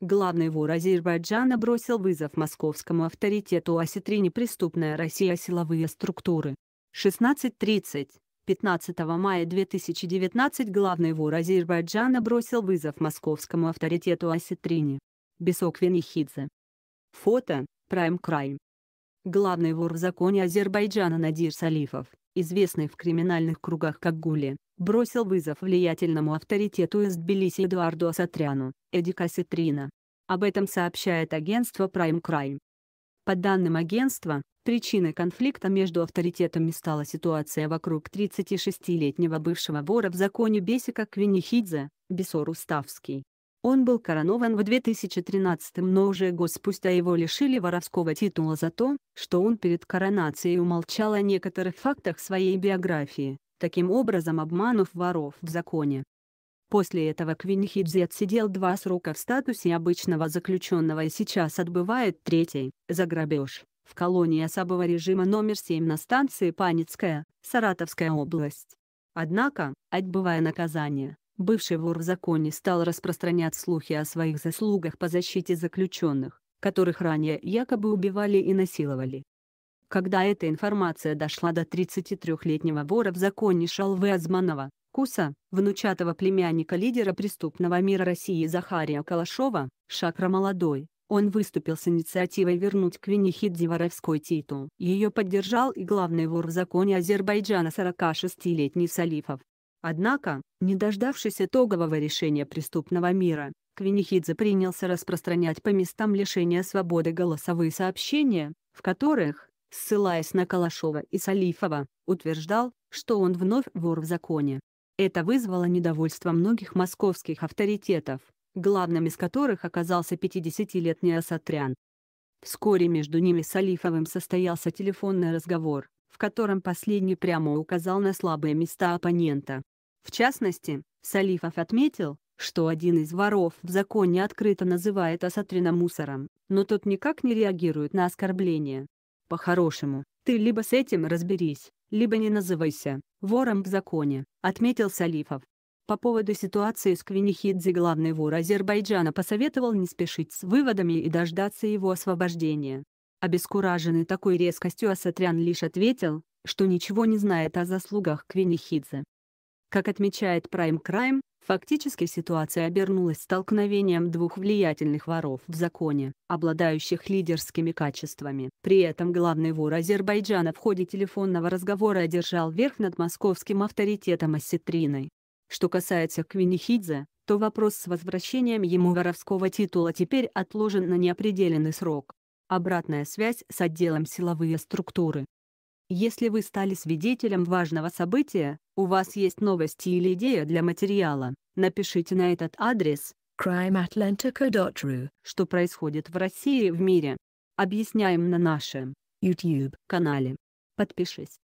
Главный вор Азербайджана бросил вызов московскому авторитету оси «Неприступная Россия. Силовые структуры». 16.30. 15 мая 2019 главный вор Азербайджана бросил вызов московскому авторитету Аситрине. Бесок Венихидзе. Фото, Prime Crime. Главный вор в законе Азербайджана Надир Салифов, известный в криминальных кругах как Гули, бросил вызов влиятельному авторитету из Тбилиси Эдуарду Асатряну, Эдика Ситрина. Об этом сообщает агентство Prime Crime. По данным агентства, причиной конфликта между авторитетами стала ситуация вокруг 36-летнего бывшего вора в законе Бесика Квинихидзе, Бесор Уставский, он был коронован в 2013 но уже год спустя его лишили воровского титула за то, что он перед коронацией умолчал о некоторых фактах своей биографии, таким образом обманув воров в законе. После этого Квинхидзе отсидел два срока в статусе обычного заключенного и сейчас отбывает третий, за грабеж, в колонии особого режима номер 7 на станции Паницкая, Саратовская область. Однако, отбывая наказание, Бывший вор в законе стал распространять слухи о своих заслугах по защите заключенных, которых ранее якобы убивали и насиловали. Когда эта информация дошла до 33-летнего вора в законе Шалвы Азманова, Куса, внучатого племянника лидера преступного мира России Захария Калашова, Шакра Молодой, он выступил с инициативой вернуть Квинихидзе воровской титул. Ее поддержал и главный вор в законе Азербайджана 46-летний Салифов, Однако, не дождавшись итогового решения преступного мира, Квинихидзе принялся распространять по местам лишения свободы голосовые сообщения, в которых, ссылаясь на Калашова и Салифова, утверждал, что он вновь вор в законе. Это вызвало недовольство многих московских авторитетов, главным из которых оказался 50-летний Асатрян. Вскоре между ними с Салифовым состоялся телефонный разговор, в котором последний прямо указал на слабые места оппонента. В частности, Салифов отметил, что один из воров в законе открыто называет Асатрина мусором, но тот никак не реагирует на оскорбление. «По-хорошему, ты либо с этим разберись, либо не называйся вором в законе», — отметил Салифов. По поводу ситуации с Квинихидзе главный вор Азербайджана посоветовал не спешить с выводами и дождаться его освобождения. Обескураженный такой резкостью Асатрян лишь ответил, что ничего не знает о заслугах Квинихидзе. Как отмечает Prime Crime, фактически ситуация обернулась столкновением двух влиятельных воров в законе, обладающих лидерскими качествами. При этом главный вор Азербайджана в ходе телефонного разговора одержал верх над московским авторитетом Осетриной. Что касается Квинихидзе, то вопрос с возвращением ему воровского титула теперь отложен на неопределенный срок. Обратная связь с отделом «Силовые структуры». Если вы стали свидетелем важного события, у вас есть новости или идея для материала, напишите на этот адрес crimeatlantica.ru Что происходит в России и в мире? Объясняем на нашем YouTube канале. Подпишись.